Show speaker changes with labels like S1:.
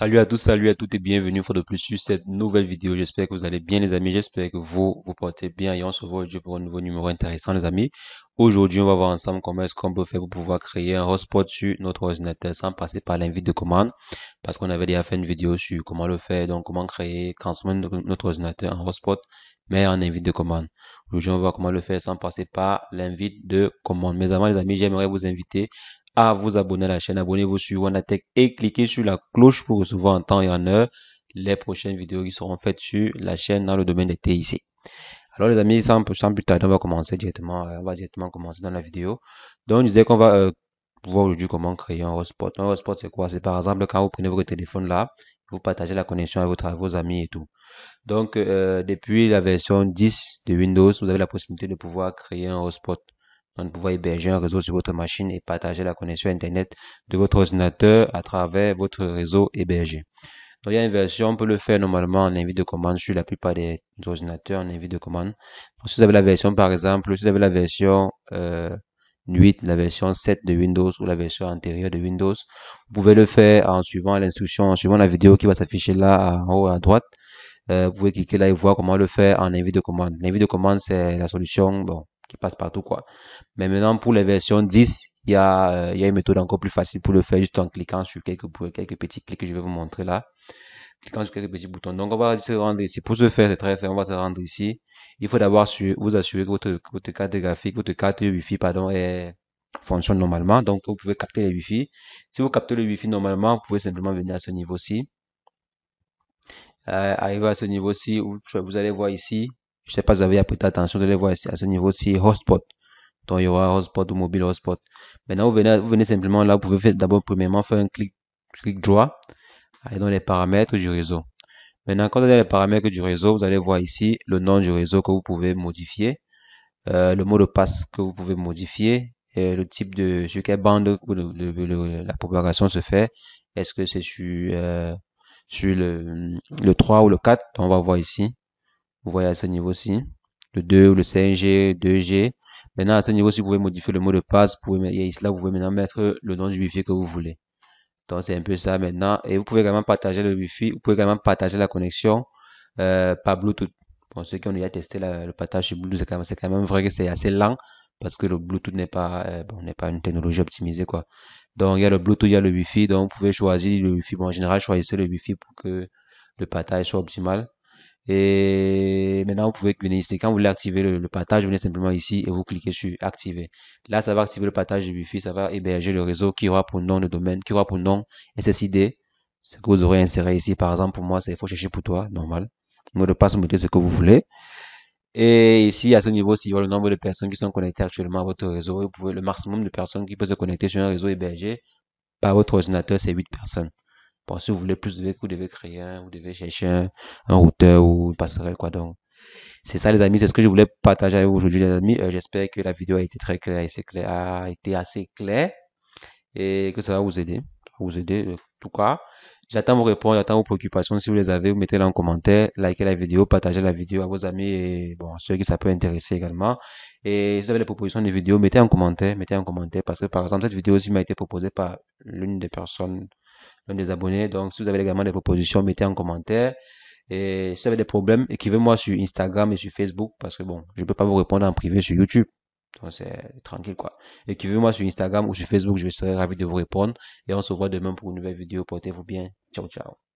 S1: Salut à tous, salut à toutes et bienvenue une fois de plus sur cette nouvelle vidéo. J'espère que vous allez bien les amis, j'espère que vous vous portez bien et on se voit aujourd'hui pour un nouveau numéro intéressant les amis. Aujourd'hui on va voir ensemble comment est-ce qu'on peut faire pour pouvoir créer un hotspot sur notre ordinateur sans passer par l'invite de commande parce qu'on avait déjà fait une vidéo sur comment le faire, donc comment créer, transformer notre ordinateur en hotspot mais en invite de commande. Aujourd'hui, on va voir comment le faire sans passer par l'invite de commande. Mais avant, les amis, j'aimerais vous inviter à vous abonner à la chaîne. Abonnez-vous sur WandaTech et cliquez sur la cloche pour recevoir en temps et en heure les prochaines vidéos qui seront faites sur la chaîne dans le domaine des TIC. Alors les amis, sans, plus tarder, on va commencer directement, euh, on va directement commencer dans la vidéo. Donc, je disais qu'on va euh, voir aujourd'hui comment créer un hotspot. Un hotspot, c'est quoi C'est par exemple quand vous prenez votre téléphone là, vous partagez la connexion avec, votre, vos amis et tout. Donc, euh, depuis la version 10 de Windows, vous avez la possibilité de pouvoir créer un hotspot. Donc, vous héberger un réseau sur votre machine et partager la connexion Internet de votre ordinateur à travers votre réseau hébergé. Donc, il y a une version, on peut le faire normalement en invite de commande sur la plupart des ordinateurs en invite de commande. si vous avez la version, par exemple, si vous avez la version euh, 8, la version 7 de Windows ou la version antérieure de Windows, vous pouvez le faire en suivant l'instruction, en suivant la vidéo qui va s'afficher là en haut à droite. Euh, vous pouvez cliquer là et voir comment le faire en invite de commande. L'invite de commande, c'est la solution, bon, qui passe partout, quoi. Mais maintenant, pour les versions 10, il y a, euh, il y a une méthode encore plus facile pour le faire juste en cliquant sur quelques, quelques petits clics que je vais vous montrer là. Cliquant sur quelques petits boutons. Donc, on va se rendre ici. Pour se faire, c'est très simple. On va se rendre ici. Il faut d'abord vous assurer que votre, votre carte graphique, votre carte wifi pardon, est, fonctionne normalement. Donc, vous pouvez capter les wifi Si vous captez le wifi normalement, vous pouvez simplement venir à ce niveau-ci. Euh, arriver à ce niveau-ci, vous allez voir ici, je sais pas si vous avez prêté attention de les voir ici, à ce niveau-ci, hotspot. Donc, il y aura hotspot ou mobile hotspot. Maintenant, vous venez, simplement là, vous pouvez faire d'abord, premièrement, faire un clic, clic droit, aller dans les paramètres du réseau. Maintenant, quand vous allez dans les paramètres du réseau, vous allez voir ici le nom du réseau que vous pouvez modifier, euh, le mot de passe que vous pouvez modifier, et le type de, sur quelle bande la propagation se fait. Est-ce que c'est sur, euh, sur le, 3 ou le 4 On va voir ici. Vous voyez à ce niveau-ci, le 2 ou le 5G, 2G. Maintenant, à ce niveau-ci, vous pouvez modifier le mot de passe. Vous pouvez, et vous pouvez maintenant mettre le nom du wi que vous voulez. Donc, c'est un peu ça maintenant. Et vous pouvez également partager le Wifi. Vous pouvez également partager la connexion euh, par Bluetooth. Pour ceux qui ont déjà testé le partage sur Bluetooth, c'est quand, même vrai que c'est assez lent parce que le Bluetooth n'est pas, euh, bon, n'est pas une technologie optimisée. quoi. Donc, il y a le Bluetooth, il y a le Wifi. Donc, vous pouvez choisir le Wifi. Bon, en général, choisissez le Wifi pour que le partage soit optimal. Et maintenant, vous pouvez venir ici. Quand vous voulez activer le, partage, vous venez simplement ici et vous cliquez sur activer. Là, ça va activer le partage du Wi-Fi, ça va héberger le réseau qui aura pour nom le domaine, qui aura pour nom SSID. Ce que vous aurez inséré ici, par exemple, pour moi, c'est il faut chercher pour toi, normal. Mot de passe, mettez ce que vous voulez. Et ici, à ce niveau-ci, le nombre de personnes qui sont connectées actuellement à votre réseau. Vous pouvez le maximum de personnes qui peuvent se connecter sur un réseau hébergé par votre ordinateur, c'est 8 personnes. Bon, si vous voulez plus de vous devez créer un, vous devez chercher un, un routeur ou une passerelle, quoi. Donc, c'est ça, les amis. C'est ce que je voulais partager avec vous aujourd'hui, les amis. Euh, j'espère que la vidéo a été très claire, et c'est clair a été assez clair et que ça va vous aider. vous aider, euh, en tout cas. J'attends vos réponses, j'attends vos préoccupations. Si vous les avez, vous mettez-les en commentaire, likez la vidéo, partagez la vidéo à vos amis et bon, ceux qui ça peut intéresser également. Et si vous avez des propositions de vidéos, mettez en commentaire, mettez en commentaire parce que par exemple, cette vidéo aussi m'a été proposée par l'une des personnes des abonnés. Donc, si vous avez également des propositions, mettez en commentaire. Et si vous avez des problèmes, écrivez-moi sur Instagram et sur Facebook parce que bon, je ne peux pas vous répondre en privé sur YouTube. Donc c'est tranquille quoi. Écrivez-moi sur Instagram ou sur Facebook, je serai ravi de vous répondre. Et on se voit demain pour une nouvelle vidéo. Portez-vous bien. Ciao, ciao.